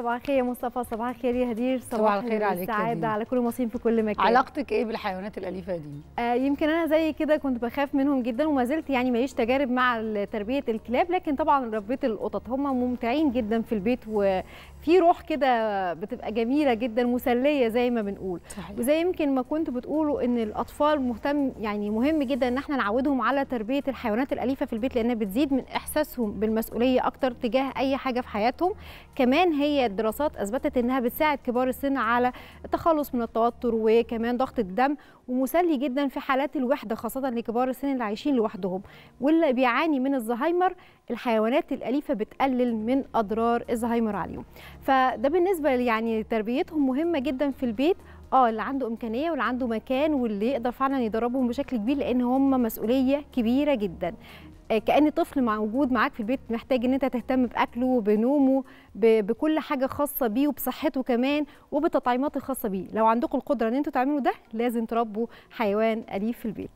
صباح الخير يا مصطفى صباح الخير يا هدير صباح الخير عليك سعادة على كل مصين في كل مكان علاقتك ايه بالحيوانات الاليفه دي آه يمكن انا زي كده كنت بخاف منهم جدا وما زلت يعني ماليش تجارب مع تربيه الكلاب لكن طبعا ربيت القطط هم ممتعين جدا في البيت و في روح كده بتبقى جميله جدا مسليه زي ما بنقول صحيح. وزي يمكن ما كنت بتقولوا ان الاطفال مهتم يعني مهم جدا ان احنا نعودهم على تربيه الحيوانات الاليفه في البيت لانها بتزيد من احساسهم بالمسؤوليه اكتر تجاه اي حاجه في حياتهم كمان هي الدراسات اثبتت انها بتساعد كبار السن على التخلص من التوتر وكمان ضغط الدم ومسلي جدا في حالات الوحده خاصه لكبار السن اللي عايشين لوحدهم واللي بيعاني من الزهايمر الحيوانات الاليفه بتقلل من اضرار الزهايمر عليهم فده بالنسبه يعني تربيتهم مهمه جدا في البيت اه اللي عنده امكانيه واللي عنده مكان واللي يقدر فعلا يدربهم بشكل كبير لان هم مسؤوليه كبيره جدا آه، كأن طفل موجود معاك في البيت محتاج ان انت تهتم باكله بنومه بكل حاجه خاصه بيه وبصحته كمان وبتطعيماته الخاصه بيه لو عندكم القدره ان انتوا تعملوا ده لازم تربوا حيوان اليف في البيت